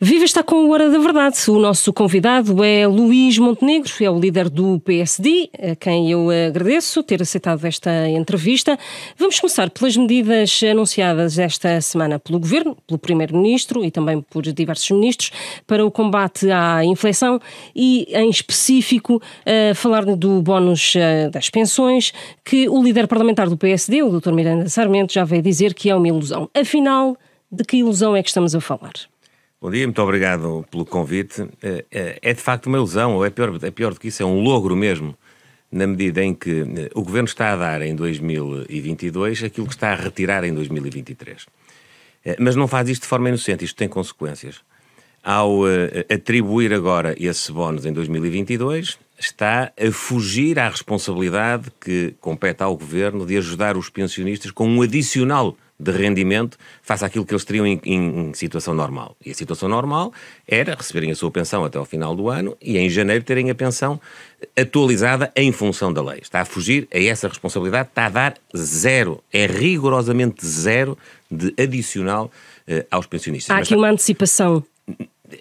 Viva está com o Hora da Verdade. O nosso convidado é Luís Montenegro, é o líder do PSD, a quem eu agradeço ter aceitado esta entrevista. Vamos começar pelas medidas anunciadas esta semana pelo Governo, pelo Primeiro-Ministro e também por diversos ministros para o combate à inflação e, em específico, falar do bónus eh, das pensões, que o líder parlamentar do PSD, o Dr. Miranda Sarmento, já veio dizer que é uma ilusão. Afinal, de que ilusão é que estamos a falar? Bom dia, muito obrigado pelo convite. É, é, é de facto uma ilusão, ou é pior, é pior do que isso, é um logro mesmo, na medida em que eh, o Governo está a dar em 2022 aquilo que está a retirar em 2023. É, mas não faz isto de forma inocente, isto tem consequências. Ao eh, atribuir agora esse bónus em 2022, está a fugir à responsabilidade que compete ao Governo de ajudar os pensionistas com um adicional de rendimento face àquilo que eles teriam em, em, situação normal. E a situação normal era receberem a sua pensão até ao final do ano e em janeiro terem a pensão atualizada em função da lei. Está a fugir a essa responsabilidade, está a dar zero, é rigorosamente zero de adicional eh, aos pensionistas. Há aqui uma antecipação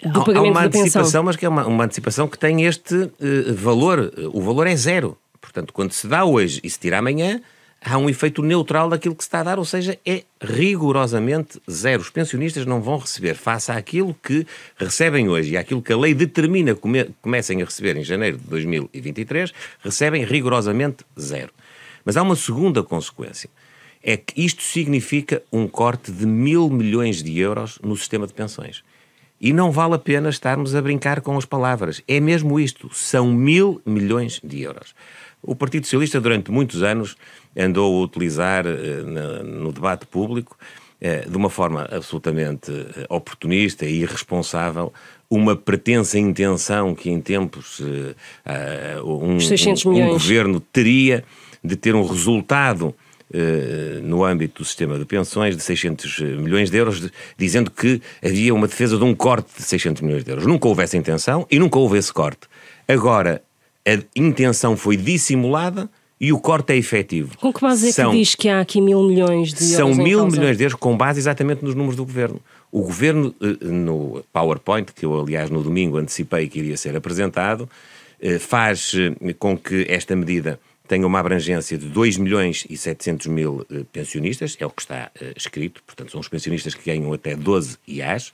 do pagamento há uma antecipação, mas que é uma, uma antecipação que tem este uh, valor. Eh, o valor é zero. Portanto, quando se dá hoje e se tira amanhã, há um efeito neutral daquilo que se está a dar, ou seja, é rigorosamente zero. Os pensionistas não vão receber, face àquilo que recebem hoje e àquilo que a lei determina que comecem a receber em janeiro de 2023, recebem rigorosamente zero. Mas há uma segunda consequência. É que isto significa um corte de mil milhões de euros no sistema de pensões. E não vale a pena estarmos a brincar com as palavras. É mesmo isto. São mil milhões de euros. O Partido Socialista, durante muitos anos, andou a utilizar eh, no debate público eh, de uma forma absolutamente eh, oportunista e irresponsável uma pretensa intenção que em tempos ah, um, um governo teria de ter um resultado no âmbito do sistema de pensões de 600 milhões de euros, dizendo que havia uma defesa de um corte de 600 milhões de euros. Nunca houve essa intenção e nunca houve esse corte. Agora, a intenção foi dissimulada e o corte é efetivo. Com que base são, é que diz que há aqui mil milhões de euros? São mil milhões de euros com base exatamente nos números do governo. O governo, eh, no PowerPoint, que eu aliás no domingo antecipei que iria ser apresentado, eh, faz eh, com que esta medida tenha uma abrangência de 2 milhões e 700 mil pensionistas, é o que está escrito, portanto são os pensionistas que ganham até 12 IAs,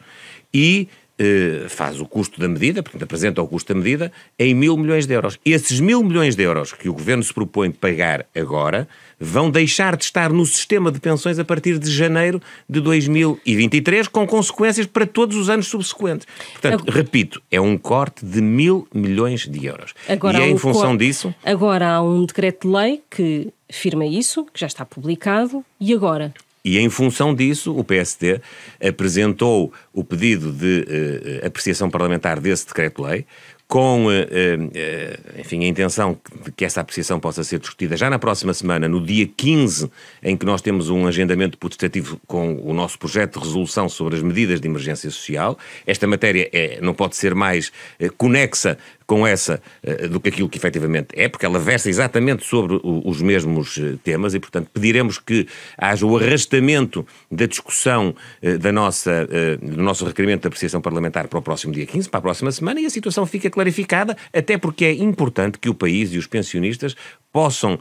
e eh, faz o custo da medida, portanto apresenta o custo da medida, em mil milhões de euros. Esses mil milhões de euros que o Governo se propõe pagar agora vão deixar de estar no sistema de pensões a partir de janeiro de 2023, com consequências para todos os anos subsequentes. Portanto, agora, repito, é um corte de mil milhões de euros. Agora e é em função corte. disso... Agora há um decreto-lei que firma isso, que já está publicado, e agora? E em função disso, o PSD apresentou o pedido de eh, eh, apreciação parlamentar desse decreto-lei, com eh, enfim, a intenção de que essa apreciação possa ser discutida já na próxima semana, no dia 15, em que nós temos um agendamento potestativo com o nosso projeto de resolução sobre as medidas de emergência social. Esta matéria é, não pode ser mais conexa com essa eh, do que aquilo que efetivamente é, porque ela versa exatamente sobre os mesmos eh, temas e, portanto, pediremos que haja o arrastamento da discussão eh, da nossa, do nosso requerimento de apreciação parlamentar para o próximo dia 15, para a próxima semana, e a situação fica clarificada, até porque é importante que o país e os pensionistas possam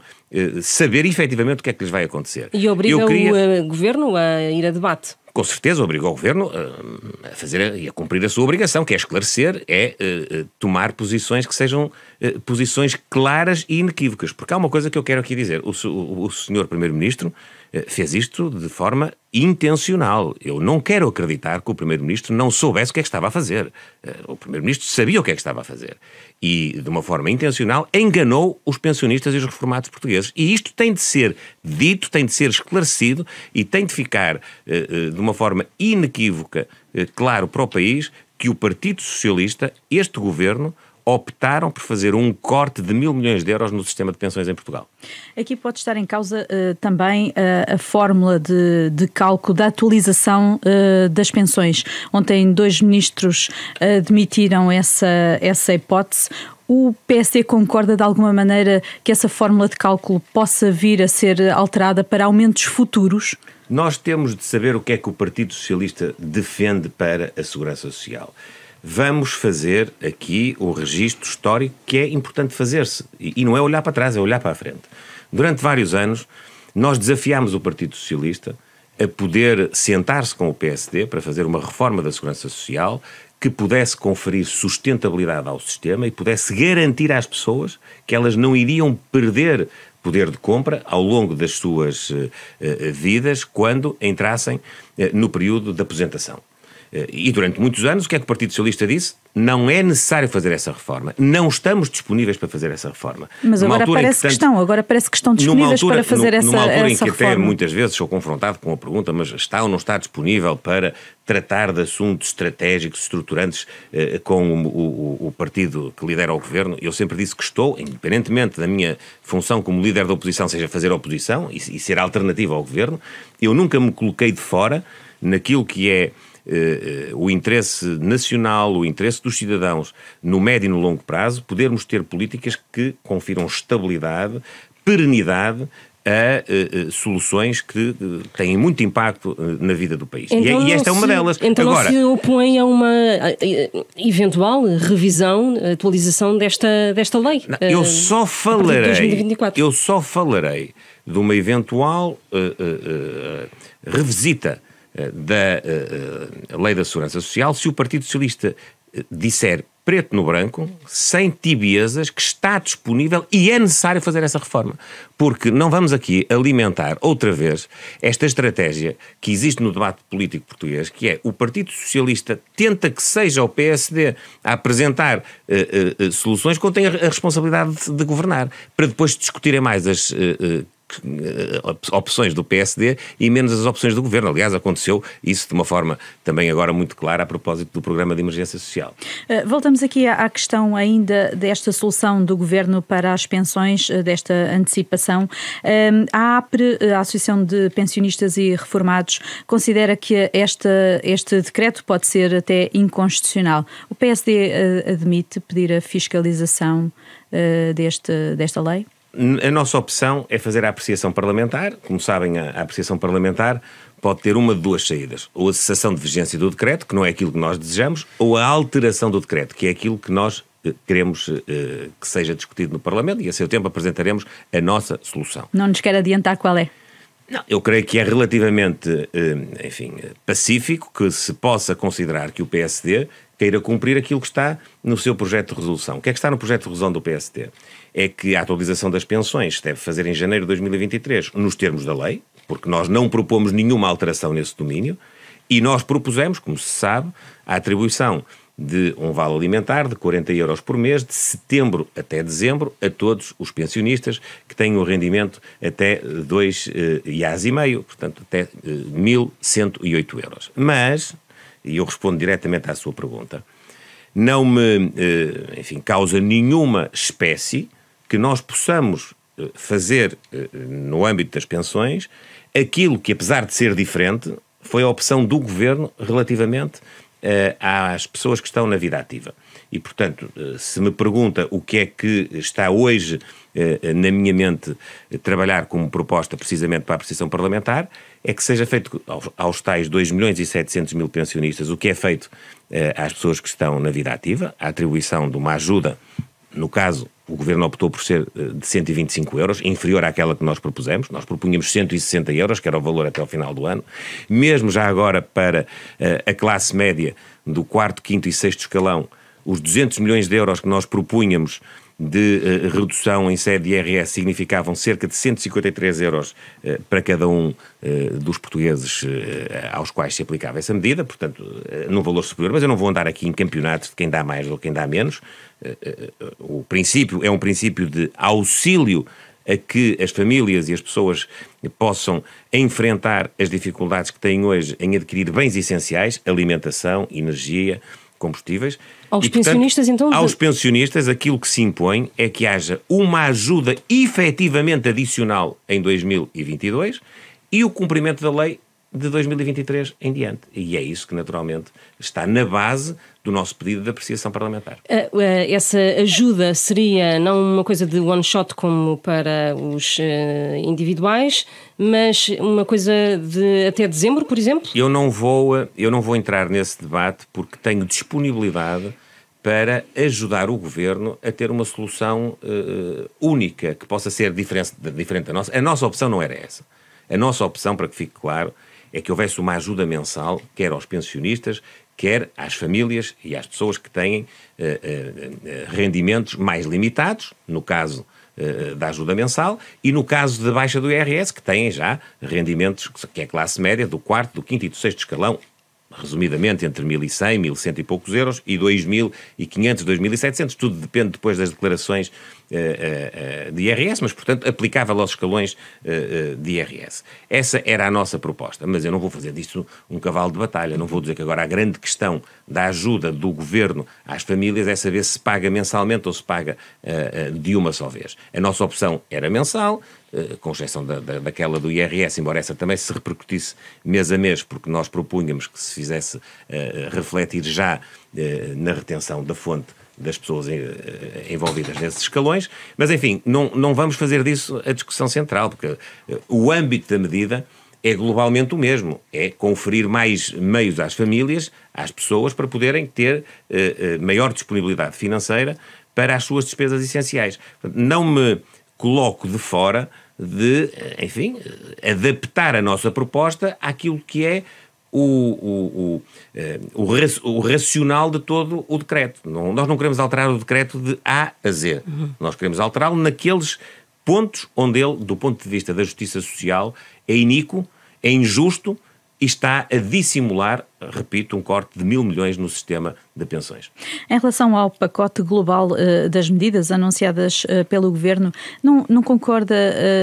saber efetivamente o que é que lhes vai acontecer. E obriga queria... o governo a ir a debate com certeza obrigou o governo eh, a fazer e a cumprir a sua obrigação, que é esclarecer, é eh, eh, tomar posições que sejam posições claras e inequívocas. Porque há uma coisa que eu quero aqui dizer: o, o, o senhor primeiro-ministro eh, fez isto de forma intencional. Eu não quero acreditar que o Primeiro-Ministro não soubesse o que é que estava a fazer. Eh, o Primeiro-Ministro sabia o que é que estava a fazer. E, de uma forma intencional, enganou os pensionistas e os reformados portugueses. E isto tem de ser dito, tem de ser esclarecido e tem de ficar, eh, de uma forma inequívoca, claro para o país que o Partido Socialista, este governo, optaram por fazer um corte de mil milhões de euros no sistema de pensões em Portugal. Aqui pode estar em causa uh, também uh, a fórmula de, de, cálculo da atualização uh, das pensões. Ontem dois ministros admitiram essa, essa hipótese. O PSD concorda de alguma maneira que essa fórmula de cálculo possa vir a ser alterada para aumentos futuros? Nós temos de saber o que é que o Partido Socialista defende para a segurança social vamos fazer aqui o registro histórico que é importante fazer-se. E não é olhar para trás, é olhar para a frente. Durante vários anos, nós desafiámos o Partido Socialista a poder sentar-se com o PSD para fazer uma reforma da segurança social que pudesse conferir sustentabilidade ao sistema e pudesse garantir às pessoas que elas não iriam perder poder de compra ao longo das suas uh, vidas quando entrassem uh, no período de aposentação. Eh, e durante muitos anos, o que é que o Partido Socialista disse? Não é necessário fazer essa reforma. Não estamos disponíveis para fazer essa reforma. Mas numa agora parece que, tanto, estão, agora parece que estão disponíveis altura, para fazer essa reforma. Numa altura essa em que reforma. até muitas vezes sou confrontado com a pergunta, mas está ou não está disponível para tratar de assuntos estratégicos, estruturantes eh, com o, o, o, partido que lidera o governo. Eu sempre disse que estou, independentemente da minha função como líder da oposição, seja fazer oposição e, e ser alternativa ao governo, eu nunca me coloquei de fora naquilo que é eh, eh, o interesse nacional, o interesse dos cidadãos no médio e no longo prazo, podermos ter políticas que confiram estabilidade, perenidade a uh, soluções que uh, têm muito impacto uh, na vida do país. É- então e, e, esta é uma delas. Então Agora, não se opõe a uma eventual revisão, atualização desta, desta lei? Não, eu só falarei. 2024. Eu só falarei de uma eventual revisita da eh, eh, Lei da Segurança Social, se o Partido Socialista eh, disser preto no branco, sem tibiezas, que está disponível e é necessário fazer essa reforma. Porque não vamos aqui alimentar outra vez esta estratégia que existe no debate político português, que é o Partido Socialista tenta que seja o PSD a apresentar uh, uh, soluções quando tem a responsabilidade de, governar, para depois discutirem mais as uh, eh, opções do PSD e menos as opções do governo. Aliás, aconteceu isso de uma forma também agora muito clara a propósito do programa de emergência social. Eh, voltamos aqui à questão ainda desta solução do governo para as pensões, eh, desta antecipação. A APRE, a Associação de Pensionistas e Reformados, considera que este este decreto pode ser até inconstitucional. O PSD admite pedir a fiscalização deste, desta lei? A nossa opção é fazer a apreciação parlamentar. Como sabem, a, a apreciação parlamentar pode ter uma de duas saídas. Ou a cessação de vigência do decreto, que não é aquilo que nós desejamos, ou a alteração do decreto, que é aquilo que nós eh, queremos eh, que seja discutido no Parlamento e a seu tempo apresentaremos a nossa solução. Não nos quer adiantar qual é? Não, eu creio que é relativamente, eh, enfim, pacífico que se possa considerar que o PSD queira cumprir aquilo que está no seu projeto de resolução. O que é que está no projeto de resolução do PSD? é que a atualização das pensões deve fazer em janeiro de 2023, nos termos da lei, porque nós não propomos nenhuma alteração nesse domínio, e nós propusemos, como se sabe, a atribuição de um vale alimentar de 40 euros por mês, de setembro até dezembro, a todos os pensionistas que têm um rendimento até 2 IAS eh, e meio, portanto até 1.108 eh, euros. Mas, e eu respondo diretamente à sua pergunta, não me, eh, enfim, causa nenhuma espécie que nós possamos eh, fazer eh, no âmbito das pensões aquilo que, apesar de ser diferente, foi a opção do governo relativamente eh, às pessoas que estão na vida ativa. E, portanto, se me pergunta o que é que está hoje na minha mente trabalhar como proposta precisamente para a apreciação parlamentar, é que seja feito aos, tais 2 milhões e 700 mil pensionistas, o que é feito às pessoas que estão na vida ativa, a atribuição de uma ajuda, no caso o governo optou por ser eh, de 125 euros, inferior àquela que nós propusemos. Nós propunhamos 160 euros, que era o valor até ao final do ano. Mesmo já agora para eh, a classe média do quarto, quinto e sexto escalão, os 200 milhões de euros que nós propunhamos de uh, redução em sede de IRS significavam cerca de 153 euros uh, para cada um uh, dos portugueses aos quais se aplicava essa medida, portanto, num valor superior, mas eu não vou andar aqui em campeonatos de quem dá mais ou quem dá menos. o princípio é um princípio de auxílio a que as famílias e as pessoas possam enfrentar as dificuldades que têm hoje em adquirir bens essenciais, alimentação, energia, combustíveis, aos e, pensionistas, portanto, então? Aos pensionistas, aquilo que se impõe é que haja uma ajuda efetivamente adicional em 2022 e o cumprimento da lei de 2023 em diante. E é isso que, naturalmente, está na base do nosso pedido de apreciação parlamentar. Eh, eh, essa ajuda seria não uma coisa de one shot como para os eh, individuais, mas uma coisa de até dezembro, por exemplo? Eu não vou, eu não vou entrar nesse debate porque tenho disponibilidade para ajudar o governo a ter uma solução uh, única que possa ser diferente, diferente da nossa. A nossa opção não era essa. A nossa opção, para que fique claro, é que houvesse uma ajuda mensal, quer aos pensionistas, quer às famílias e às pessoas que têm eh, eh, eh, rendimentos mais limitados, no caso da ajuda mensal, e no caso de baixa do IRS, que têm já rendimentos, que é classe média, do quarto, do quinto e do sexto escalão, resumidamente, entre 1.100, 1.100 e poucos euros e 2.500, 2.700. Tudo depende depois das declarações uh, uh, de IRS, mas, portanto, aplicável aos escalões uh, de IRS. Essa era a nossa proposta, mas eu não vou fazer disto um cavalo de batalha. Não vou dizer que agora a grande questão da ajuda do governo às famílias é saber se paga mensalmente ou se paga de uma só vez. A nossa opção era mensal, eh, com exceção da, da, daquela do IRS, embora essa também se repercutisse mês a mês, porque nós propunhamos que se fizesse uh, refletir já uh, na retenção da fonte das pessoas uh, envolvidas nesses escalões, mas enfim, não, não vamos fazer disso a discussão central, porque o âmbito da medida é globalmente o mesmo, é conferir mais meios às famílias, às pessoas, para poderem ter maior disponibilidade financeira para as suas despesas essenciais. Não me coloco de fora de, eh, enfim, eh, adaptar a nossa proposta àquilo que é o, o, o, eh, o, racional de todo o decreto. Não, nós não queremos alterar o decreto de A a Z. Uhum. Nós queremos alterá-lo naqueles pontos onde ele, do ponto de vista da justiça social, é iníquo, é injusto e está a dissimular repito, um corte de mil milhões no sistema de pensões. Em relação ao pacote global uh, das medidas anunciadas uh, pelo Governo, não, não concorda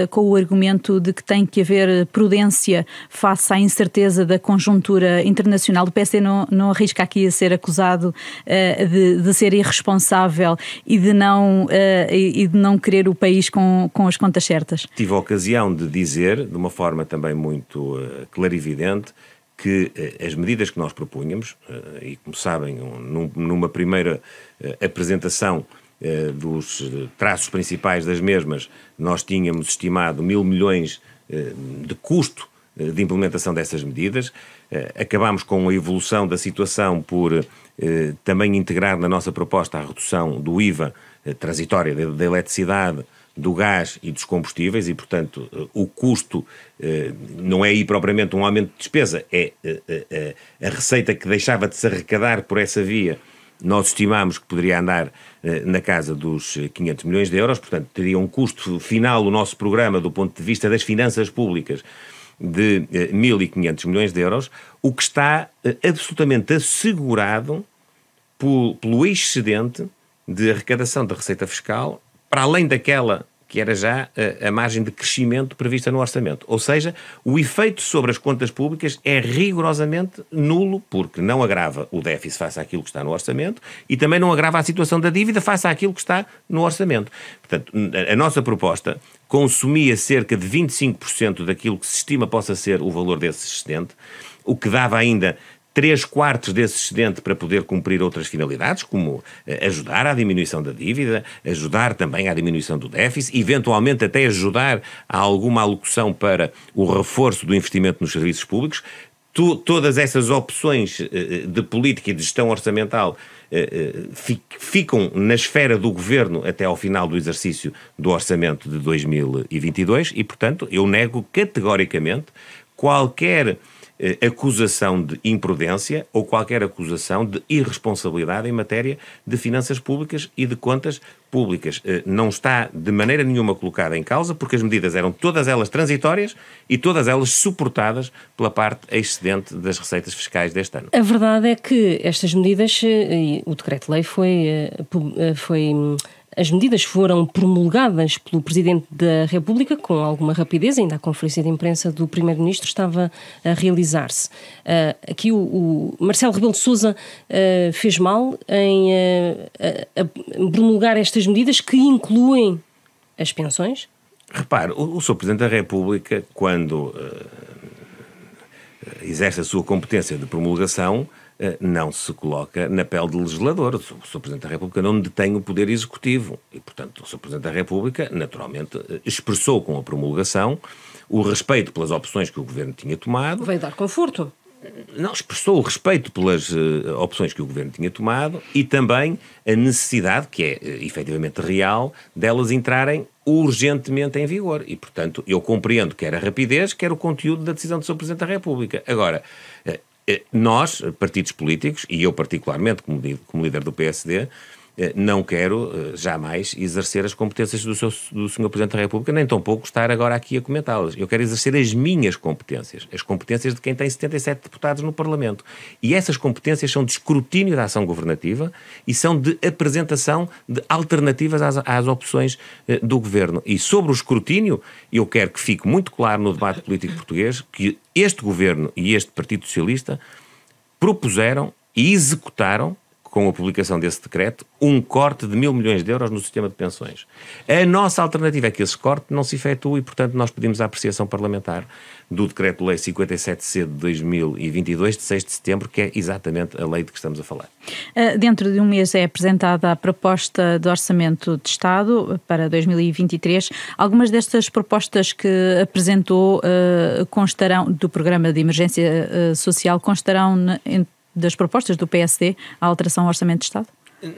uh, com o argumento de que tem que haver prudência face à incerteza da conjuntura internacional? O PSD não, não arrisca aqui a ser acusado de, de, ser irresponsável e de não, e de não querer o país com, com as contas certas? Tive a ocasião de dizer, de uma forma também muito clarividente, que eh, as medidas que nós propunhamos, eh, e como sabem, numa primeira eh, apresentação dos traços principais das mesmas, nós tínhamos estimado mil milhões de custo de implementação dessas medidas. Acabámos com a evolução da situação por também integrar na nossa proposta a redução do IVA transitória da eletricidade do gás e dos combustíveis e, portanto, eh, o custo eh, não é aí propriamente um aumento de despesa, é eh, a receita que deixava de se arrecadar por essa via. Nós estimamos que poderia andar na casa dos 500 milhões de euros, portanto, teria um custo final o nosso programa do ponto de vista das finanças públicas de 1.500 milhões de euros, o que está absolutamente assegurado pelo excedente de arrecadação da receita fiscal para além daquela que era já a, eh, a, margem de crescimento prevista no orçamento. Ou seja, o efeito sobre as contas públicas é rigorosamente nulo, porque não agrava o déficit face àquilo que está no orçamento e também não agrava a situação da dívida face àquilo que está no orçamento. Portanto, a nossa proposta consumia cerca de 25% daquilo que se estima possa ser o valor desse excedente, o que dava ainda três quartos desse excedente para poder cumprir outras finalidades, como eh, ajudar à diminuição da dívida, ajudar também à diminuição do déficit, eventualmente até ajudar a alguma alocução para o reforço do investimento nos serviços públicos. todas essas opções eh, eh, de política e de gestão orçamental ficam na esfera do governo até ao final do exercício do orçamento de 2022 e, portanto, eu nego categoricamente qualquer eh, acusação de imprudência ou qualquer acusação de irresponsabilidade em matéria de finanças públicas e de contas públicas. Eh, não está de maneira nenhuma colocada em causa, porque as medidas eram todas elas transitórias e todas elas suportadas pela parte excedente das receitas fiscais deste ano. A verdade é que estas medidas, eh, o decreto-lei foi, foi hum, as medidas foram promulgadas pelo Presidente da República com alguma rapidez, ainda a conferência de imprensa do Primeiro-Ministro estava a realizar-se. Uh, aqui o, o, Marcelo Rebelo de Sousa uh, fez mal em uh, promulgar estas medidas que incluem as pensões? Repare, o, o Sr. Presidente da República, quando exerce a sua competência de promulgação, eh, não se coloca na pele de legislador. O Sr. Presidente da República não detém o poder executivo e, portanto, o Sr. Presidente da República, naturalmente, eh, expressou com a promulgação o respeito pelas opções que o governo tinha tomado. Veio dar conforto. Eh, não, expressou o respeito pelas uh, opções que o governo tinha tomado e também a necessidade, que é uh, efetivamente real, delas entrarem urgentemente em vigor. E, portanto, eu compreendo quer a rapidez, quer o conteúdo da decisão do Sr. Presidente da República. Agora, uh, eh, nós, partidos políticos, e eu particularmente como, como líder do PSD, eh, não quero eh, jamais exercer as competências do, seu, do Sr. Presidente da República, nem tampouco estar agora aqui a comentá-las. Eu quero exercer as minhas competências, as competências de quem tem 77 deputados no Parlamento. E essas competências são de escrutínio da ação governativa e são de apresentação de alternativas às, às opções eh, do governo. E sobre o escrutínio, eu quero que fique muito claro no debate político português que este governo e este Partido Socialista propuseram e executaram com a publicação desse decreto, um corte de mil milhões de euros no sistema de pensões. A nossa alternativa é que esse corte não se efetue e, portanto, nós pedimos a apreciação parlamentar do Decreto-Lei 57C de 2022, de 6 de setembro, que é exatamente a lei de que estamos a falar. Ah, dentro de um mês é apresentada a proposta de Orçamento de Estado para 2023. Algumas destas propostas que apresentou ah, constarão do Programa de Emergência ah, Social, constarão das propostas do PSD à alteração ao Orçamento de Estado?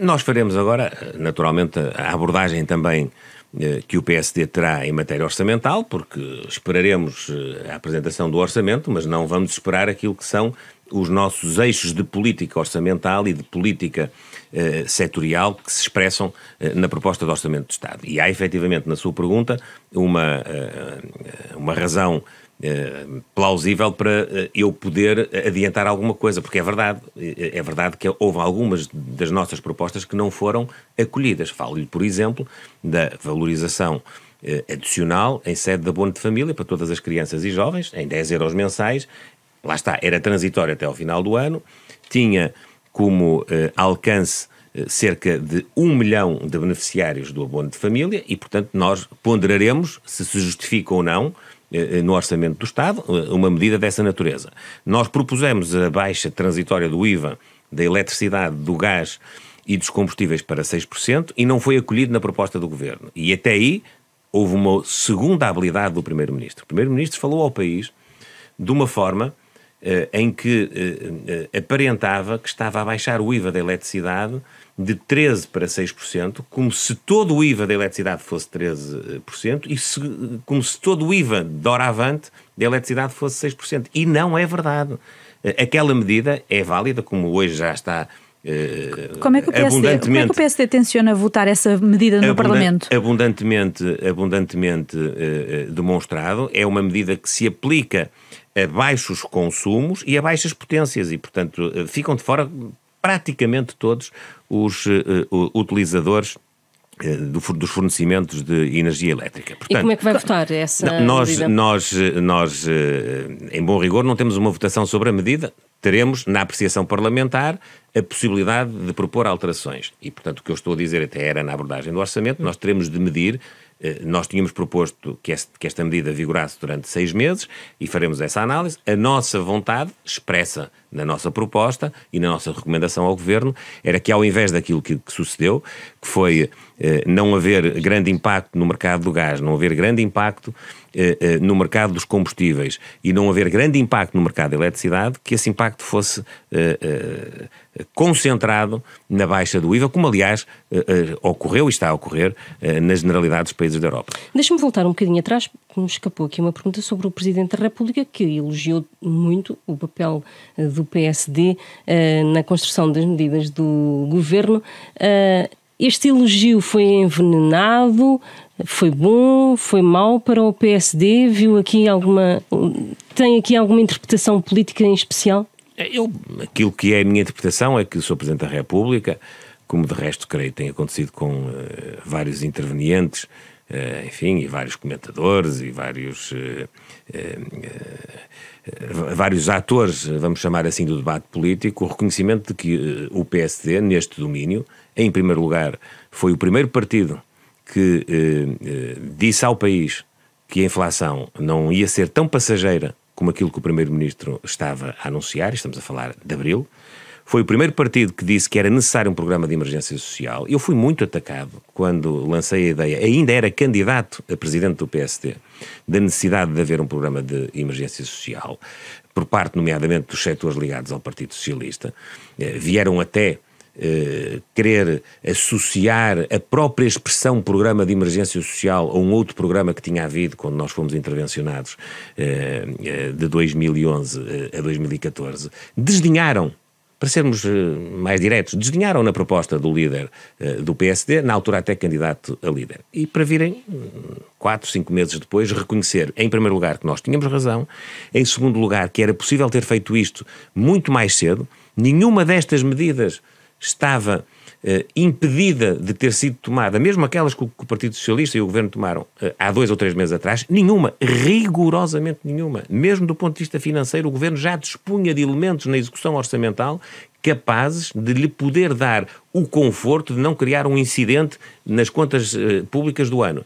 Nós faremos agora, naturalmente, a abordagem também eh, que o PSD terá em matéria orçamental, porque esperaremos eh, a apresentação do orçamento, mas não vamos esperar aquilo que são os nossos eixos de política orçamental e de política eh, setorial que se expressam eh, na proposta de Orçamento de Estado. E há efetivamente na sua pergunta uma, eh, eh uma razão eh, plausível para eh, eu poder adiantar alguma coisa, porque é verdade, eh, é verdade que houve algumas das nossas propostas que não foram acolhidas. Falo-lhe, por exemplo, da valorização adicional em sede de abono de família para todas as crianças e jovens, em 10 euros mensais. Lá está, era transitório até ao final do ano, tinha como alcance cerca de um milhão de beneficiários do abono de família e, portanto, nós ponderaremos se se justifica ou não eh, eh, no orçamento do Estado eh, uma medida dessa natureza. Nós propusemos a baixa transitória do IVA da eletricidade, do gás e dos combustíveis para 6% e não foi acolhido na proposta do governo. E até aí houve uma segunda habilidade do primeiro-ministro. O primeiro-ministro falou ao país de uma forma eh, em que eh, eh, aparentava que estava a baixar o IVA da eletricidade de 13% para 6%, como se todo o IVA da eletricidade fosse 13% e se, como se todo o IVA de hora avante da eletricidade fosse 6%. E não é verdade. Aquela medida é válida, como hoje já está como é que o PSD, como é que o PSD tenciona votar essa medida no abundante, Parlamento? Abundantemente, abundantemente demonstrado. É uma medida que se aplica a baixos consumos e a baixas potências e, portanto, eh, ficam de fora praticamente todos os uh, utilizadores dos fornecimentos de energia elétrica. Portanto, e como é que vai votar essa nós, medida? Nós, nós, em bom rigor, não temos uma votação sobre a medida. Teremos, na apreciação parlamentar, a possibilidade de propor alterações. E, portanto, o que eu estou a dizer até era na abordagem do orçamento, nós teremos de medir eh, nós tínhamos proposto que, esta medida vigorasse durante seis meses e faremos essa análise. A nossa vontade, expressa na nossa proposta e na nossa recomendação ao Governo, era que, ao invés daquilo que, que sucedeu, que foi eh, não haver grande impacto no mercado do gás, não haver grande impacto eh, eh, no mercado dos combustíveis e não haver grande impacto no mercado da eletricidade, que esse impacto fosse eh, concentrado na baixa do IVA, como aliás ocorreu e está a ocorrer na generalidade dos países da Europa. Deixa-me voltar um bocadinho atrás, me escapou aqui uma pergunta sobre o Presidente da República, que elogiou muito o papel do PSD na construção das medidas do governo. Este elogio foi envenenado? foi bom, foi mau para o PSD? Viu aqui alguma. tem aqui alguma interpretação política em especial? Eu, aquilo que é a minha interpretação é que o Sr. Presidente da República, como de resto creio tem acontecido com uh, vários intervenientes, uh, enfim, e vários comentadores e vários. Uh, vários atores, vamos chamar assim, do debate político, o reconhecimento de que o PSD, neste domínio, em primeiro lugar, foi o primeiro partido que eh, eh, disse ao país que a inflação não ia ser tão passageira como aquilo que o Primeiro-Ministro estava a anunciar, estamos a falar de abril. Foi o primeiro partido que disse que era necessário um programa de emergência social. Eu fui muito atacado quando lancei a ideia, ainda era candidato a presidente do PSD, da necessidade de haver um programa de emergência social, por parte, nomeadamente, dos setores ligados ao Partido Socialista. Eh, vieram até eh, querer associar a própria expressão programa de emergência social a um outro programa que tinha havido quando nós fomos intervencionados eh, eh de 2011 eh, a 2014, desdenharam para sermos mais diretos, desdenharam na proposta do líder do PSD, na altura até candidato a líder. E para virem, quatro, cinco meses depois, reconhecer, em primeiro lugar, que nós tínhamos razão, em segundo lugar, que era possível ter feito isto muito mais cedo. Nenhuma destas medidas estava eh, impedida de ter sido tomada, mesmo aquelas que o, que o Partido Socialista e o Governo tomaram eh, há dois ou três meses atrás, nenhuma, rigorosamente nenhuma. Mesmo do ponto de vista financeiro, o Governo já dispunha de elementos na execução orçamental capazes de lhe poder dar o conforto de não criar um incidente nas contas eh, públicas do ano.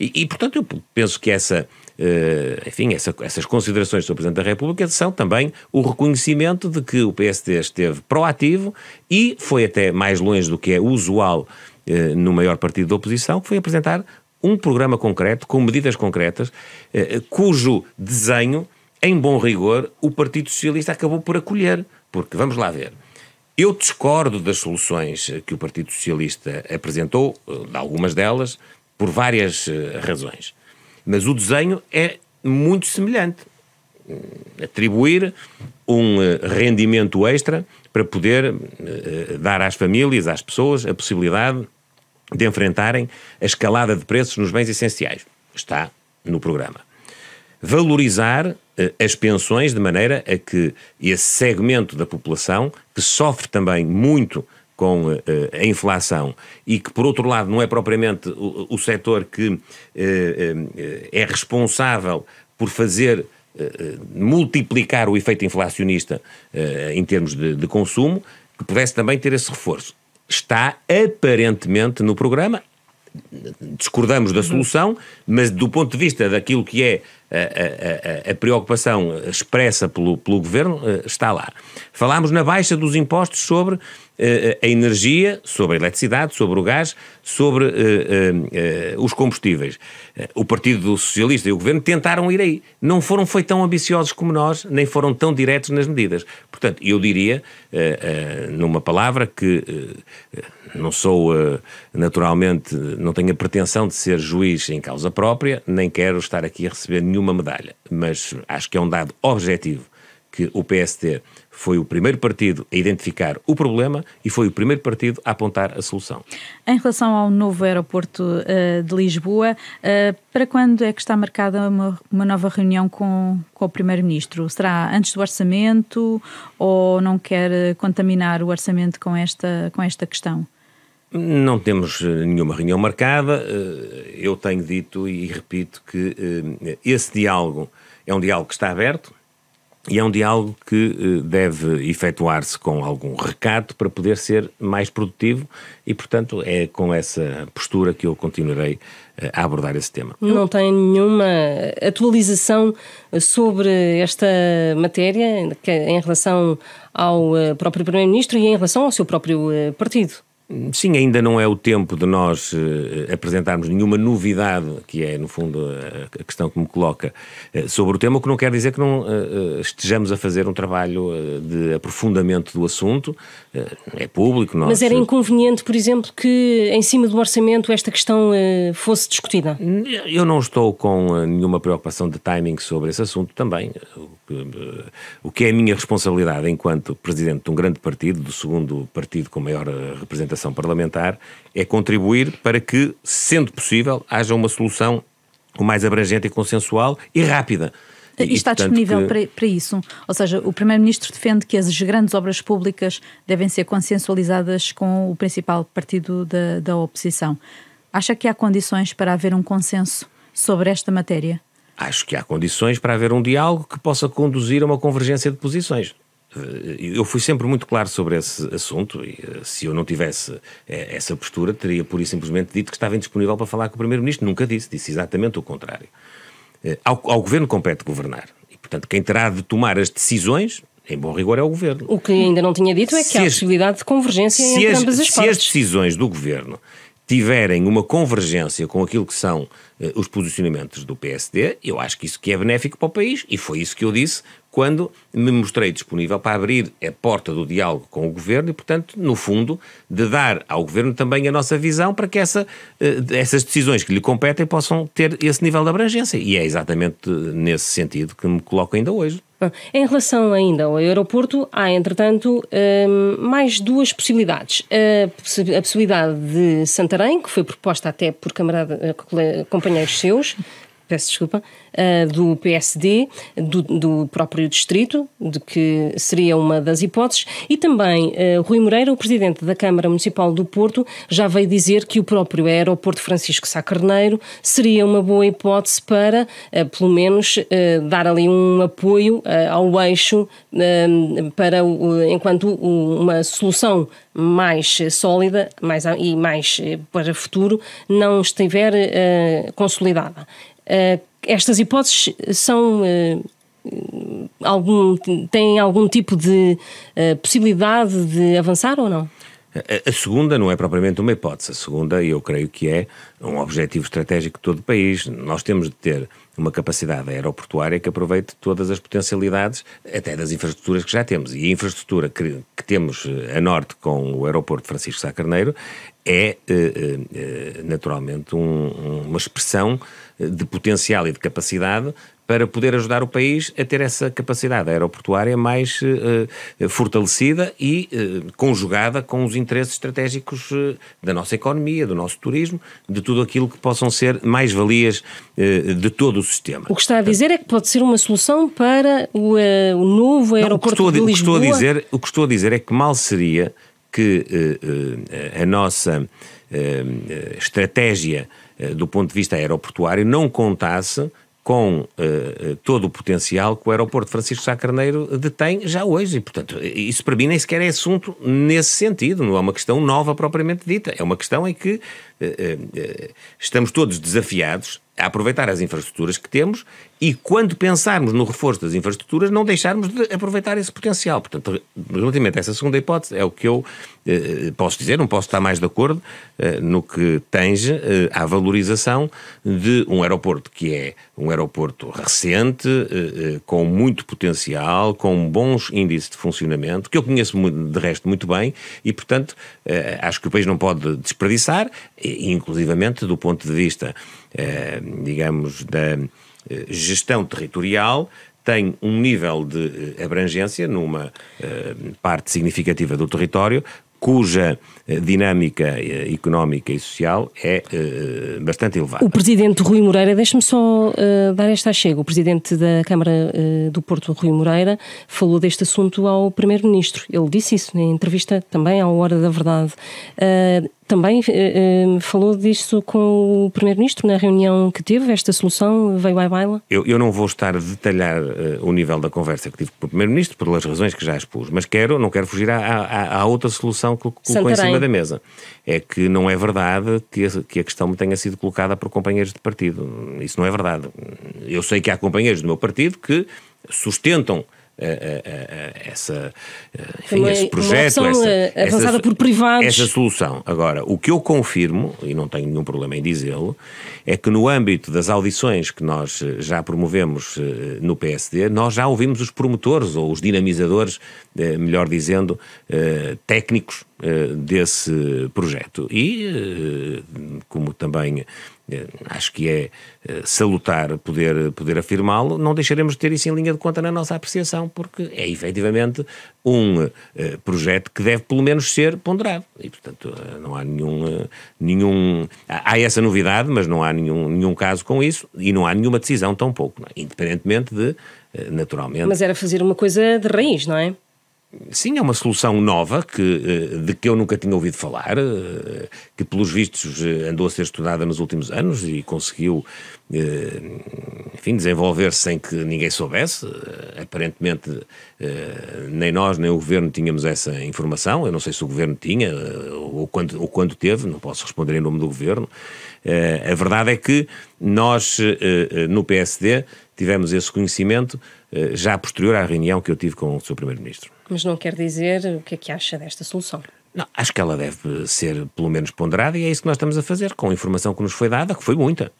E, e, portanto, eu penso que essa eh, enfim, essa, essas considerações do Presidente da República são também o reconhecimento de que o PSD esteve proativo e foi até mais longe do que é usual eh, no maior partido da oposição, que foi apresentar um programa concreto, com medidas concretas, eh, cujo desenho, em bom rigor, o Partido Socialista acabou por acolher. Porque, vamos lá ver, eu discordo das soluções que o Partido Socialista apresentou, de algumas delas, por várias razões. Mas o desenho é muito semelhante. Eh, atribuir um eh, rendimento extra para poder eh, dar às famílias, às pessoas, a possibilidade de enfrentarem a escalada de preços nos bens essenciais. Está no programa. Valorizar as pensões de maneira a que esse segmento da população, que sofre também muito com eh, eh, a inflação e que, por outro lado, não é propriamente o, o setor que eh, é responsável por fazer multiplicar o efeito inflacionista em termos de, de consumo, que pudesse também ter esse reforço. Está aparentemente no programa, discordamos da solução, mas do ponto de vista daquilo que é a, a, preocupação expressa pelo, pelo governo eh, está lá. Falámos na baixa dos impostos sobre eh, eh, a energia, sobre a eletricidade, sobre o gás, sobre os combustíveis. O Partido Socialista e o Governo tentaram ir aí. Não foram foi tão ambiciosos como nós, nem foram tão diretos nas medidas. Portanto, eu diria, numa palavra que não sou naturalmente, não tenho a pretensão de ser juiz em causa própria, nem quero estar aqui a receber nenhum uma medalha, mas acho que é um dado objetivo que o PST foi o primeiro partido a identificar o problema e foi o primeiro partido a apontar a solução. Em relação ao novo aeroporto uh, de Lisboa, uh, para quando é que está marcada uma, uma nova reunião com, com o Primeiro-Ministro? Será antes do orçamento ou não quer eh, contaminar o orçamento com esta, com esta questão? Não temos eh, nenhuma reunião marcada. Eh, eu tenho dito e repito que eh, esse diálogo é um diálogo que está aberto e é um diálogo que deve efetuar-se com algum recato para poder ser mais produtivo e, portanto, é com essa postura que eu continuarei a abordar esse tema. Não tem nenhuma atualização sobre esta matéria é em relação ao próprio Primeiro-Ministro e em relação ao seu próprio partido? Sim, ainda não é o tempo de nós eh, eh, apresentarmos nenhuma novidade, que é, no fundo, a questão que me coloca eh, sobre o tema, o que não quer dizer que não estejamos a fazer um trabalho de aprofundamento do assunto. É público, nós... Mas era inconveniente, por exemplo, que em cima do orçamento esta questão fosse discutida? Eu não estou com nenhuma preocupação de timing sobre esse assunto também. Eh, o que é a minha responsabilidade enquanto presidente de um grande partido, do segundo partido com maior eh, representação parlamentar, é contribuir para que, sendo possível, haja uma solução o mais abrangente e consensual e rápida. E está disponível que... para, isso. Ou seja, o Primeiro-Ministro defende que as grandes obras públicas devem ser consensualizadas com o principal partido da, da oposição. Acha que há condições para haver um consenso sobre esta matéria? Acho que há condições para haver um diálogo que possa conduzir a uma convergência de posições. Eh, eu fui sempre muito claro sobre esse assunto e eh, se eu não tivesse eh, essa postura, teria pura e simplesmente dito que estava indisponível para falar com o Primeiro-Ministro. Nunca disse, disse exatamente o contrário. Ao, ao Governo compete governar. E, portanto, quem terá de tomar as decisões, em bom rigor, é o Governo. O que ainda não tinha dito é que se há as, possibilidade de convergência entre as, ambas as se partes. Se as decisões do Governo tiverem uma convergência com aquilo que são eh, os posicionamentos do PSD, eu acho que isso que é benéfico para o país, e foi isso que eu disse quando me mostrei disponível para abrir a porta do diálogo com o Governo e, portanto, no fundo, de dar ao Governo também a nossa visão para que essa, eh, essas decisões que lhe competem possam ter esse nível de abrangência. E é exatamente eh, nesse sentido que me coloco ainda hoje. Bom, em relação ainda ao aeroporto, há entretanto hum, mais duas possibilidades. A possibilidade de Santarém, que foi proposta até por camarada, eh, companheiros seus, peço desculpa, uh, do PSD, do, do, próprio distrito, de que seria uma das hipóteses, e também uh, Rui Moreira, o presidente da Câmara Municipal do Porto, já veio dizer que o próprio aeroporto Francisco Sá Carneiro seria uma boa hipótese para, uh, pelo menos, dar ali um apoio ao eixo para, enquanto uma solução mais sólida mais, e mais para o futuro não estiver consolidada. Eh, estas hipóteses são eh, algum, têm algum tipo de uh, possibilidade de avançar ou não? A, a segunda não é propriamente uma hipótese. A segunda, eu creio que é um objetivo estratégico de todo o país. Nós temos de ter uma capacidade aeroportuária que aproveite todas as potencialidades, até das infraestruturas que já temos. E a infraestrutura que, que temos a norte com o aeroporto Francisco Sá Carneiro é, naturalmente, um, uma expressão de potencial e de capacidade para poder ajudar o país a ter essa capacidade aeroportuária mais uh, fortalecida e uh, conjugada com os interesses estratégicos uh, da nossa economia, do nosso turismo, de tudo aquilo que possam ser mais-valias de todo o sistema. O que está a dizer é que pode ser uma solução para o, o novo aeroporto Não, o que estou, de Lisboa. O que, estou a dizer, o que estou a dizer é que mal seria que a nossa estratégia eh, do ponto de vista aeroportuário, não contasse com eh, eh, todo o potencial que o aeroporto Francisco Sá Carneiro detém já hoje. E, portanto, isso para mim nem sequer é assunto nesse sentido, não é uma questão nova propriamente dita. É uma questão em que estamos todos desafiados a aproveitar as infraestruturas que temos e quando pensarmos no reforço das infraestruturas, não deixarmos de aproveitar esse potencial. Portanto, relativamente a essa segunda hipótese, é o que eu eh, posso dizer, não posso estar mais de acordo eh, no que tange eh, à valorização de um aeroporto que é um aeroporto recente, eh, eh, com muito potencial, com bons índices de funcionamento, que eu conheço de resto muito bem e, portanto, eh, acho que o país não pode desperdiçar, e, inclusivamente do ponto de vista, digamos, da eh, gestão territorial tem um nível de eh, abrangência numa eh, parte significativa do território cuja dinâmica económica e social é bastante elevada. O Presidente Rui Moreira, deixe-me só dar esta chega, o Presidente da Câmara do Porto, Rui Moreira, falou deste assunto ao Primeiro-Ministro. Ele disse isso na entrevista também à Hora da Verdade. Também uh, falou disso com o Primeiro-Ministro na reunião que teve, esta solução veio à baila? Eu, eu não vou estar a detalhar uh, o nível da conversa que tive com o Primeiro-Ministro, pelas razões que já expus, mas quero, não quero fugir à, à, à outra solução que colocou em cima da mesa. É que não é verdade que a, que a questão me tenha sido colocada por companheiros de partido. Isso não é verdade. Eu sei que há companheiros do meu partido que sustentam eh, eh, eh, essa, enfim, esse projeto. Essa, avançada essa, por privados. Essa solução. Agora, o que eu confirmo, e não tenho nenhum problema em dizê-lo, é que no âmbito das audições que nós já promovemos no PSD, nós já ouvimos os promotores ou os dinamizadores, melhor dizendo, técnicos eh, desse projeto. E, eh, como também eh, acho que é salutar poder, poder afirmá-lo, não deixaremos de ter isso em linha de conta na nossa apreciação, porque é efetivamente um projeto que deve pelo menos ser ponderado. E, portanto, não há nenhum. nenhum há essa novidade, mas não há nenhum, nenhum caso com isso e não há nenhuma decisão, tampouco, é? independentemente de, naturalmente. Mas era fazer uma coisa de raiz, não é? Sim, é uma solução nova que, eh, de que eu nunca tinha ouvido falar, eh, que pelos vistos eh, andou a ser estudada nos últimos anos e conseguiu, enfim, desenvolver-se sem que ninguém soubesse. Aparentemente, nem nós, nem o governo tínhamos essa informação. Eu não sei se o governo tinha ou quando, ou quando teve, não posso responder em nome do governo. A verdade é que nós, no PSD, tivemos esse conhecimento eh, já posterior à reunião que eu tive com o Sr. Primeiro-Ministro. Mas não quer dizer o que é que acha desta solução? Não, acho que ela deve ser pelo menos ponderada e é isso que nós estamos a fazer, com a informação que nos foi dada, que foi muita.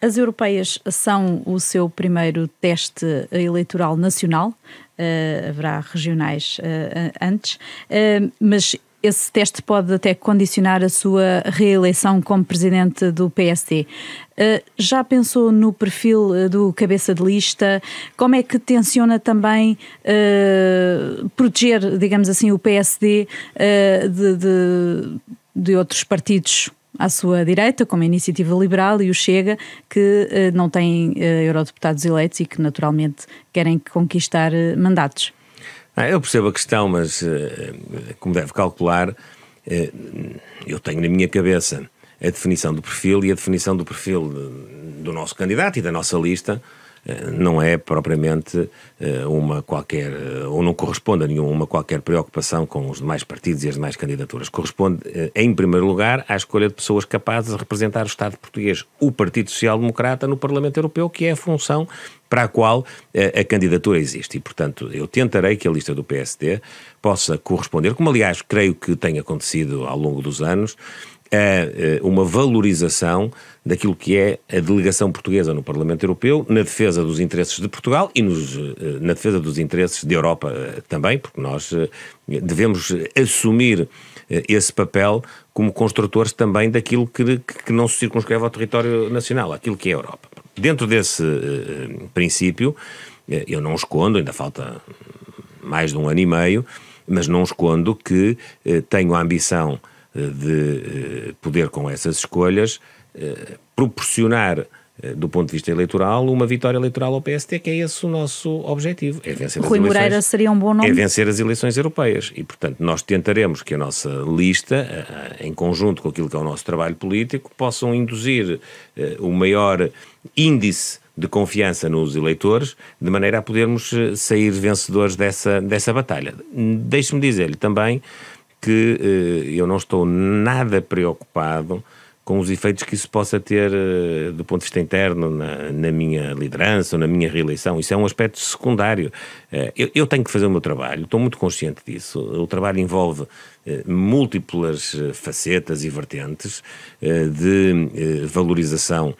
As europeias são o seu primeiro teste eleitoral nacional, uh, haverá regionais uh, antes, uh, mas esse teste pode até condicionar a sua reeleição como presidente do PSD. Uh, já pensou no perfil uh, do cabeça de lista? Como é que tenciona também uh, proteger, digamos assim, o PSD uh, de, de, de, outros partidos à sua direita, como a Iniciativa Liberal e o Chega, que uh, não têm uh, eurodeputados eleitos e que naturalmente querem conquistar mandatos? Ah, eu percebo a questão, mas eh, eh, como deve calcular, eh, eu tenho na minha cabeça a definição do perfil e a definição do perfil do nosso candidato e da nossa lista não é propriamente eh, uma qualquer, eh, ou não corresponde a nenhuma qualquer preocupação com os demais partidos e as demais candidaturas. Corresponde, eh, em primeiro lugar, à escolha de pessoas capazes de representar o Estado português, o Partido Social Democrata, no Parlamento Europeu, que é a função para a qual a, candidatura existe. E, portanto, eu tentarei que a lista do PSD possa corresponder, como aliás creio que tem acontecido ao longo dos anos, a, é, é, uma valorização daquilo que é a delegação portuguesa no Parlamento Europeu, na defesa dos interesses de Portugal e nos, eh, na defesa dos interesses da Europa eh, também, porque nós eh, devemos assumir esse papel como construtores também daquilo que, que não se circunscreve ao território nacional, aquilo que é a Europa. Dentro desse princípio, eu não escondo, ainda falta mais de um ano e meio, mas não escondo que tenho a ambição de eh, poder, com essas escolhas, eh, proporcionar eh, do ponto de vista eleitoral, uma vitória eleitoral ao PST, que é esse o nosso objetivo. É vencer Rui as eleições, Moreira seria um bom nome. É vencer as eleições europeias. E, portanto, nós tentaremos que a nossa lista, em conjunto com aquilo que é o nosso trabalho político, possam induzir o maior índice de confiança nos eleitores, de maneira a podermos sair vencedores dessa, dessa batalha. Deixe-me dizer-lhe também que eh, eu não estou nada preocupado com os efeitos que isso possa ter eh, do ponto de vista interno na, na minha liderança ou na minha reeleição. Isso é um aspecto secundário. Eh, eu, eu, tenho que fazer o meu trabalho, estou muito consciente disso. O trabalho envolve múltiplas facetas e vertentes de valorização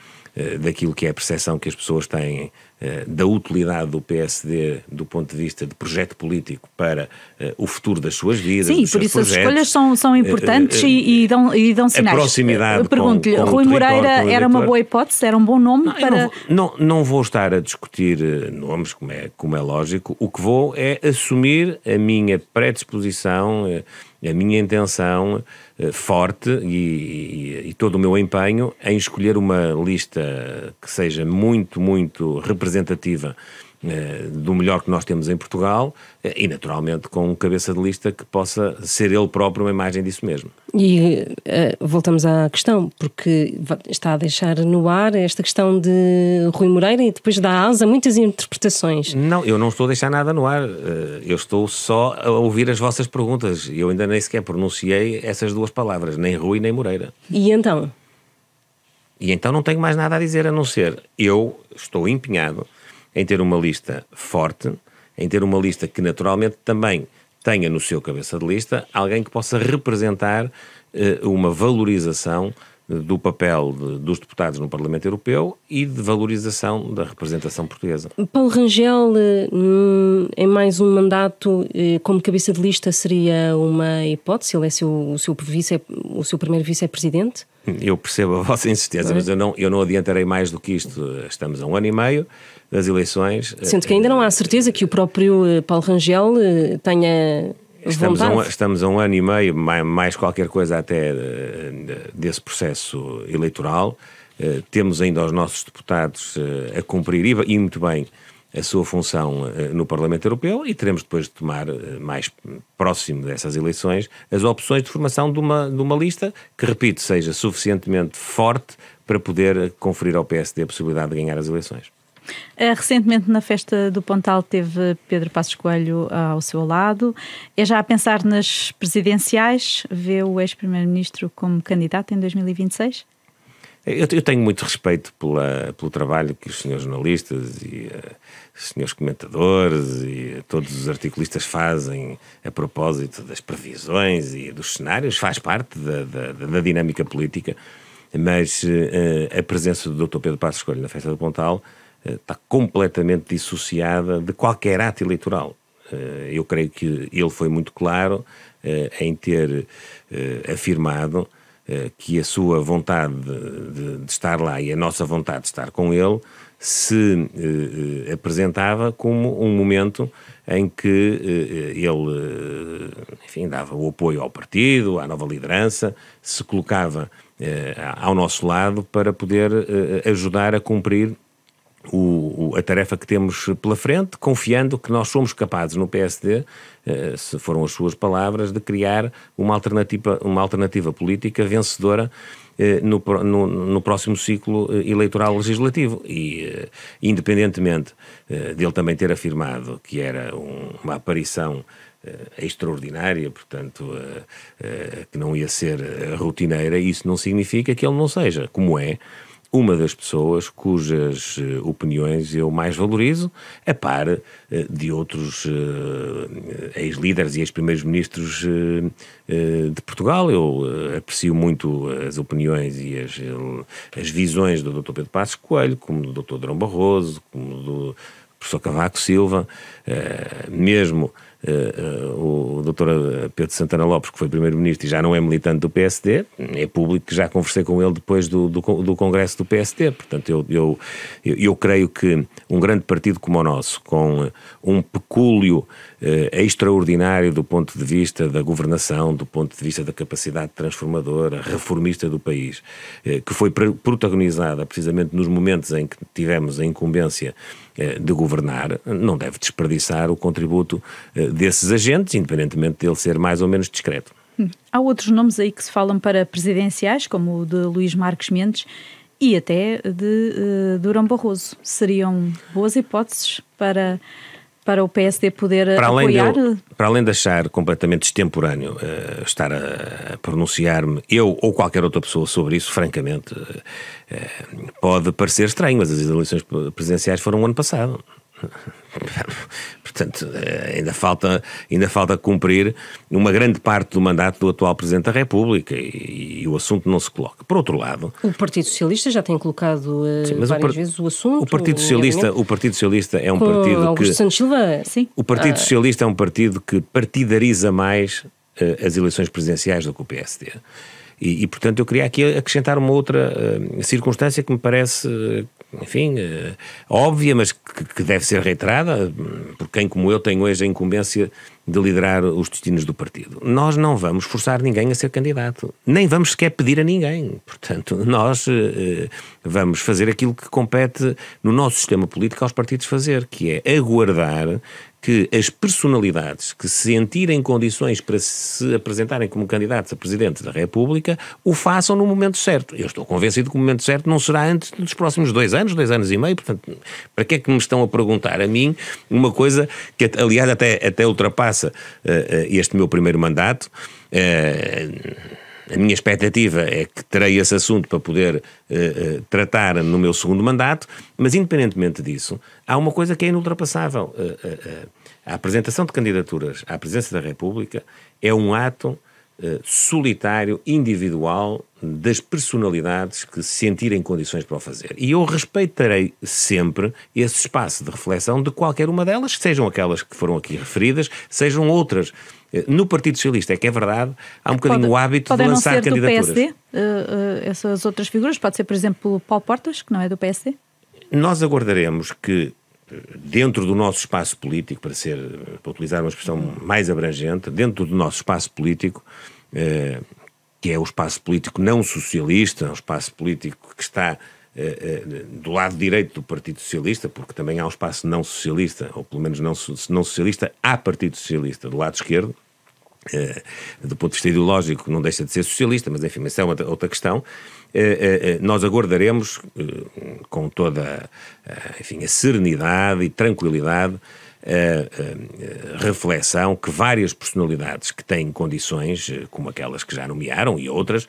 daquilo que é a percepção que as pessoas têm eh, da utilidade do PSD do ponto de vista de projeto político para eh, o futuro das suas vidas. Sim, por isso projetos, as escolhas são, são eh, importantes uh, uh, e, e, dão, e dão sinais. A proximidade. Pergunto-lhe, Rui Moreira era uma boa hipótese, era um bom nome não, para. Não vou, não, não vou estar a discutir nomes, como é, como é lógico. O que vou é assumir a minha predisposição, a minha intenção eh, forte e, e, e, todo o meu empenho em escolher uma lista que seja muito, muito representativa eh, do melhor que nós temos em Portugal eh, e, naturalmente, com um cabeça de lista que possa ser ele próprio uma imagem disso mesmo. E eh, voltamos à questão, porque está a deixar no ar esta questão de Rui Moreira e depois dá asa muitas interpretações. Não, eu não estou a deixar nada no ar, eu estou só a ouvir as vossas perguntas. Eu ainda nem sequer pronunciei essas duas palavras, nem Rui nem Moreira. E então? E então não tenho mais nada a dizer a não ser eu estou empenhado em ter uma lista forte, em ter uma lista que naturalmente também tenha no seu cabeça de lista alguém que possa representar eh, uma valorização do papel de, dos deputados no Parlamento Europeu e de valorização da representação portuguesa. Paulo Rangel, eh, hum, em mais um mandato eh, como cabeça de lista seria uma hipótese? Ele é seu, o, seu vice, o seu primeiro vice-presidente? Eu percebo a vossa insistência, é? mas eu não, eu não adiantarei mais do que isto. Estamos a um ano e meio, das eleições. Eh, Sinto que ainda não há certeza que o próprio eh, Paulo Rangel eh, tenha Estamos a, um, estamos a, um, ano e meio, mais, mais qualquer coisa até desse processo eleitoral. temos ainda os nossos deputados a cumprir e, muito bem a sua função no Parlamento Europeu e teremos depois de tomar, mais próximo dessas eleições, as opções de formação de uma, de uma lista que, repito, seja suficientemente forte para poder conferir ao PSD a possibilidade de ganhar as eleições. Eh, recentemente na festa do Pontal teve Pedro Passos Coelho eh, ao seu lado. É já a pensar nas presidenciais? Vê o ex-primeiro-ministro como candidato em 2026? Eu, eu tenho muito respeito pela, pelo trabalho que os senhores jornalistas e uh, os senhores comentadores e todos os articulistas fazem a propósito das previsões e dos cenários, faz parte da, da, da dinâmica política, mas uh, a presença do Dr. Pedro Passos Coelho na Festa do Pontal eh, está completamente dissociada de qualquer ato eleitoral. Eh, eu creio que ele foi muito claro eh, em ter afirmado que a sua vontade de, de, estar lá e a nossa vontade de estar com ele se eh, apresentava como um momento em que eh, ele, enfim, dava o apoio ao partido, à nova liderança, se colocava eh, ao nosso lado para poder ajudar a cumprir o, o, a tarefa que temos pela frente, confiando que nós somos capazes no PSD, eh, se foram as suas palavras, de criar uma alternativa, uma alternativa política vencedora eh, no, no, no, próximo ciclo eh, eleitoral legislativo. E, eh, independentemente eh, dele também ter afirmado que era um, uma aparição eh, extraordinária, portanto, que não ia ser rotineira, isso não significa que ele não seja, como é uma das pessoas cujas eh, opiniões eu mais valorizo, a par eh, de outros eh, ex-líderes e ex-primeiros ministros de Portugal. Eu aprecio muito as opiniões e as, as visões do Dr. Pedro Passos Coelho, como do Dr. Drão Barroso, como do professor Cavaco Silva, mesmo o doutor Pedro Santana Lopes, que foi primeiro-ministro e já não é militante do PSD, é público que já conversei com ele depois do, do, do congresso do PSD. Portanto, eu, eu, eu creio que um grande partido como o nosso, com um pecúlio eh, extraordinário do ponto de vista da governação, do ponto de vista da capacidade transformadora, reformista do país, eh, que foi protagonizada precisamente nos momentos em que tivemos a incumbência eh, de governar, não deve desperdiçar o contributo eh, desses agentes, independentemente dele ser mais ou menos discreto. Hum. Há outros nomes aí que se falam para presidenciais, como o de Luís Marques Mendes e até de uh, Durão Barroso. Seriam boas hipóteses para para o PSD poder para apoiar? além apoiar? para além de achar completamente extemporâneo uh, estar a, a pronunciar-me, eu ou qualquer outra pessoa sobre isso, francamente, uh, pode parecer estranho, mas as eleições presidenciais foram o ano passado. Portanto, eh, ainda falta, ainda falta cumprir uma grande parte do mandato do atual Presidente da República e, e o assunto não se coloca. Por outro lado. O Partido Socialista já tem colocado eh, sim, várias o vezes o assunto. O Partido, Socialista, o Partido Socialista é um partido. Augusto que, Santos Silva, sim. O Partido ah. Socialista é um partido que partidariza mais uh, as eleições presidenciais do que o PSD. E, e, portanto, eu queria aqui acrescentar uma outra uh, circunstância que me parece uh, enfim, eh, óbvia, mas que, deve ser reiterada, por quem como eu tenho hoje a incumbência de liderar os destinos do partido. Nós não vamos forçar ninguém a ser candidato, nem vamos sequer pedir a ninguém. Portanto, nós eh, eh, vamos fazer aquilo que compete no nosso sistema político aos partidos fazer, que é aguardar que as personalidades que se sentirem condições para se apresentarem como candidatos a Presidente da República o façam no momento certo. Eu estou convencido que o momento certo não será antes dos próximos dois anos, dois anos e meio, portanto, para que é que me estão a perguntar a mim uma coisa que, aliás, até, até ultrapassa uh, uh, este meu primeiro mandato. Uh, a minha expectativa é que terei esse assunto para poder uh, tratar no meu segundo mandato, mas independentemente disso, há uma coisa que é inultrapassável. Uh, uh, a apresentação de candidaturas à presidência da República é um ato solitário, individual, das personalidades que se sentirem condições para o fazer. E eu respeitarei sempre esse espaço de reflexão de qualquer uma delas, sejam aquelas que foram aqui referidas, sejam outras eh, no Partido Socialista, é que é verdade, há um é bocadinho o hábito de lançar não ser candidaturas. Do PSD, uh, eh, uh, eh, essas outras figuras, pode ser, por exemplo, Paulo Portas, que não é do PSD? Nós aguardaremos que dentro do nosso espaço político, para ser, para utilizar uma expressão mais abrangente, dentro do nosso espaço político, que é o espaço político não socialista, é um espaço político que está eh, eh, do lado direito do Partido Socialista, porque também há um espaço não socialista, ou pelo menos não, não socialista, há Partido Socialista do lado esquerdo, eh, do ponto de vista ideológico, não deixa de ser socialista, mas enfim, isso é outra questão. Nós aguardaremos com toda enfim, a serenidade e tranquilidade a, reflexão que várias personalidades que têm condições, como aquelas que já nomearam e outras,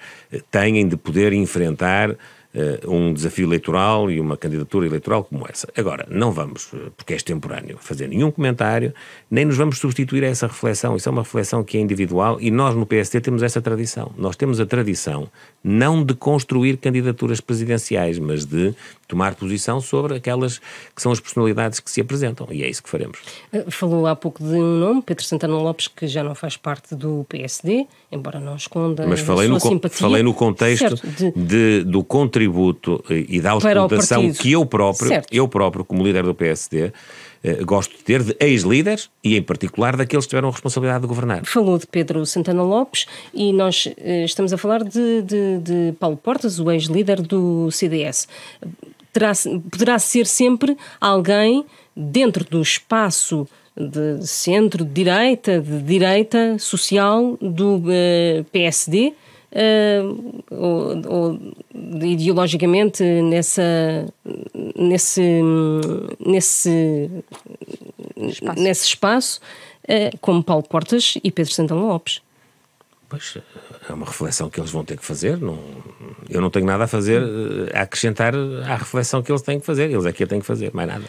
têm de poder enfrentar eh, um desafio eleitoral e uma candidatura eleitoral como essa. Agora, não vamos, eh, porque é extemporâneo, fazer nenhum comentário, nem nos vamos substituir a essa reflexão. Isso é uma reflexão que é individual e nós no PSD temos essa tradição. Nós temos a tradição não de construir candidaturas presidenciais, mas de tomar posição sobre aquelas que são as personalidades que se apresentam. E é isso que faremos. Eh, falou há pouco de um nome, Pedro Santana Lopes, que já não faz parte do PSD, embora não esconda Mas falei a sua no, simpatia. falei no contexto de, de, do contributo e da auscultação que eu próprio, certo. eu próprio, como líder do PSD, eh, gosto de ter de ex-líderes e, em particular, daqueles que tiveram a responsabilidade de governar. Falou de Pedro Santana Lopes e nós eh, estamos a falar de, de, de Paulo Portas, o ex-líder do CDS terá, poderá ser sempre alguém dentro do espaço de centro-direita, de direita social do uh, eh, PSD, uh, eh, ou, ou, ideologicamente nessa, nesse, nesse, espaço. nesse espaço, uh, como Paulo Portas e Pedro Santana Lopes. Pois é uma reflexão que eles vão ter que fazer. Não, eu não tenho nada a fazer eh, a acrescentar à reflexão que eles têm que fazer. Eles aqui é têm que fazer, mais nada.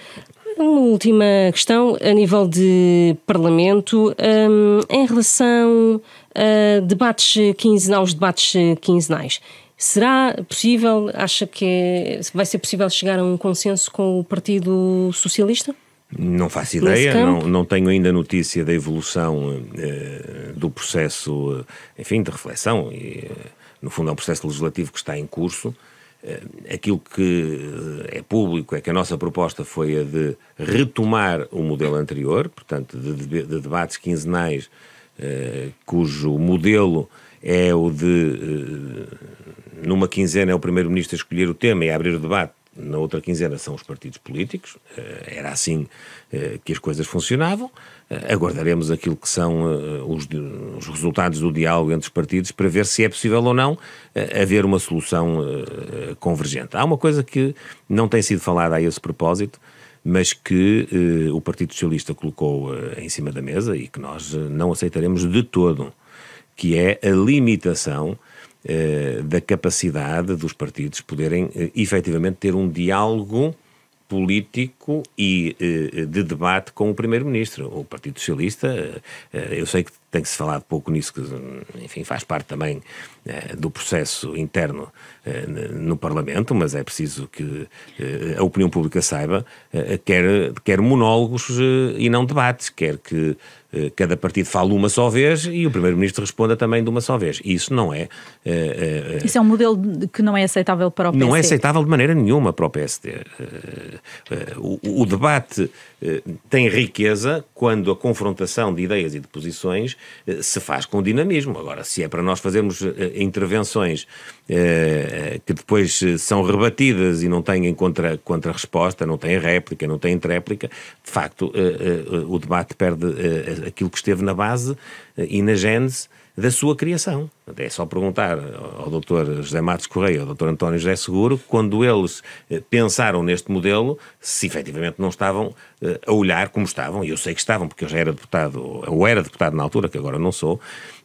Uma última questão a nível de Parlamento, um, em relação a debates quinzenais, aos debates quinzenais. Será possível, acha que é, vai ser possível chegar a um consenso com o Partido Socialista? Não faço ideia, não, não tenho ainda notícia da evolução eh, do processo, eh, enfim, de reflexão, e, eh, no fundo é um processo legislativo que está em curso. Eh, aquilo que é público é que a nossa proposta foi a de retomar o modelo anterior, portanto, de, de, debates quinzenais, eh, cujo modelo é o de, numa quinzena, é o Primeiro-Ministro escolher o tema e abrir o debate na outra quinzena são os partidos políticos, eh, era assim eh, que as coisas funcionavam. Eh, aguardaremos aquilo que são os, os resultados do diálogo entre os partidos para ver se é possível ou não haver uma solução convergente. Há uma coisa que não tem sido falada a esse propósito, mas que o Partido Socialista colocou em cima da mesa e que nós não aceitaremos de todo, que é a limitação eh, da capacidade dos partidos poderem eh, efetivamente ter um diálogo político e eh, de debate com o Primeiro-Ministro. O Partido Socialista, eu sei que tem-se que falar pouco nisso, que enfim, faz parte também eh, do processo interno eh, no Parlamento, mas é preciso que eh, a opinião pública saiba, quer, quer monólogos e não debates, quer que cada partido fale uma só vez e o Primeiro-Ministro responda também de uma só vez. Isso não é... Isso é um modelo que não é aceitável para o PSD? Não é aceitável de maneira nenhuma para o PSD. O, o debate eh, tem riqueza quando a confrontação de ideias e de posições eh, se faz com dinamismo. Agora, se é para nós fazermos eh, intervenções que depois são rebatidas e não têm contra, contra-resposta, não têm réplica, não têm tréplica, de facto o debate perde aquilo que esteve na base e na gênese da sua criação. É só perguntar ao Dr. José Matos Correia, ao Dr. António José Seguro, quando eles eh, pensaram neste modelo, se efetivamente não estavam eh, a olhar como estavam, e eu sei que estavam, porque eu já era deputado, ou era deputado na altura, que agora não sou,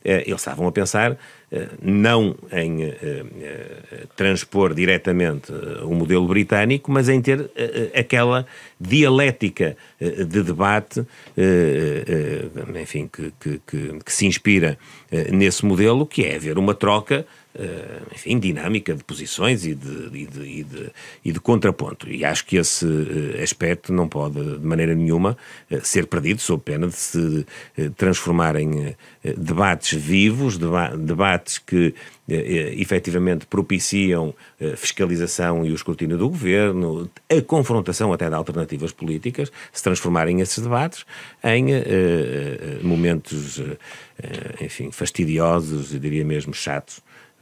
eh, eles estavam a pensar eh, não em eh, eh, transpor diretamente o modelo britânico, mas em ter aquela dialética de debate, enfim, que, que, que, que se inspira nesse modelo, que é haver uma troca eh, enfim, dinâmica de posições e de, e de, e de, e de, contraponto. E acho que esse eh, aspecto não pode, de maneira nenhuma, eh, ser perdido, sob pena de se transformar em debates vivos, deba debates que efetivamente propiciam a fiscalização e o escrutínio do governo, a confrontação até de alternativas políticas, se transformarem esses debates em momentos, enfim, fastidiosos, eu diria mesmo chatos,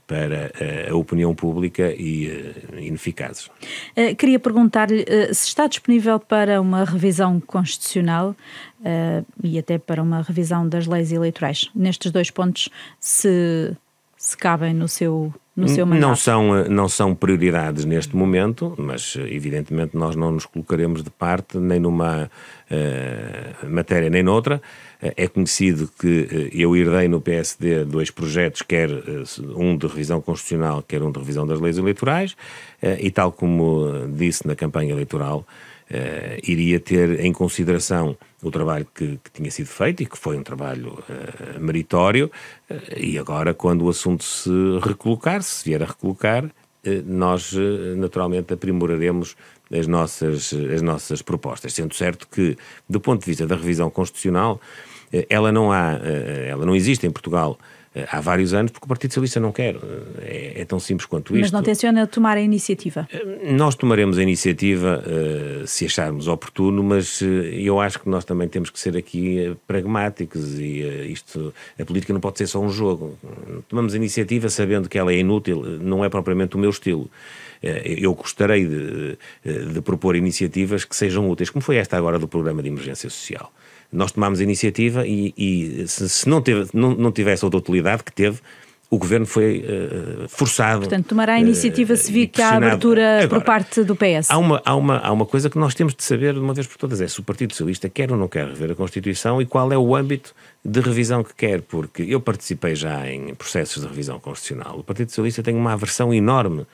para eh, a opinião pública e eh, ineficazes. Eh, queria perguntar-lhe se está disponível para uma revisão constitucional e até para uma revisão das leis eleitorais. Nestes dois pontos, se, se cabem no seu não são, não são prioridades neste momento, mas evidentemente nós não nos colocaremos de parte nem numa uh, matéria nem noutra. É, é conhecido que eh, eu herdei no PSD dois projetos, quer eh, um de revisão constitucional, quer um de revisão das leis eleitorais, eh, e tal como disse na campanha eleitoral, iria ter em consideração o trabalho que, que, tinha sido feito e que foi um trabalho meritório, e agora, quando o assunto se recolocar, se vier a recolocar, nós naturalmente aprimoraremos as nossas, as nossas propostas. Sendo certo que, do ponto de vista da revisão constitucional, eh, ela não há, eh, ela não existe em Portugal eh, há vários anos, porque o Partido Socialista não quer. É, é tão simples quanto isto. Mas não tenciona tomar a iniciativa? Nós tomaremos a iniciativa se acharmos oportuno, mas eu acho que nós também temos que ser aqui pragmáticos e isto, a política não pode ser só um jogo. Tomamos a iniciativa sabendo que ela é inútil, não é propriamente o meu estilo. Eh, eu gostarei de, eh, de propor iniciativas que sejam úteis, como foi esta agora do programa de emergência social nós tomámos a iniciativa e, e se, se, não, teve, não, não tivesse outra utilidade que teve, o governo foi uh, forçado. Portanto, tomará a eh, iniciativa vir que há abertura Agora, por parte do PS. Há uma, há, uma, há uma coisa que nós temos de saber de uma vez por todas: é se o Partido Socialista quer ou não quer rever a Constituição e qual é o âmbito de revisão que quer, porque eu participei já em processos de revisão constitucional. O Partido Socialista tem uma aversão enorme uh,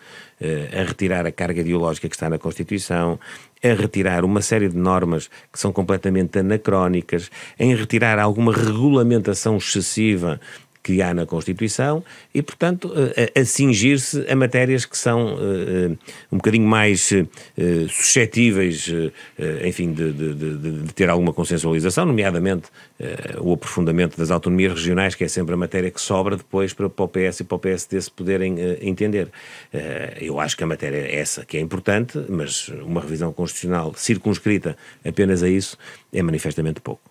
a retirar a carga ideológica que está na Constituição, a retirar uma série de normas que são completamente anacrónicas, em retirar alguma regulamentação excessiva que há na Constituição e, portanto, eh, eh, a cingir-se a matérias que são eh, um bocadinho mais suscetíveis, enfim, de, de, de, de ter alguma consensualização, nomeadamente o aprofundamento das autonomias regionais, que é sempre a matéria que sobra depois para, para o PS e para o PSD se poderem entender. Eu acho que a matéria é essa que é importante, mas uma revisão constitucional circunscrita apenas a isso é manifestamente pouco.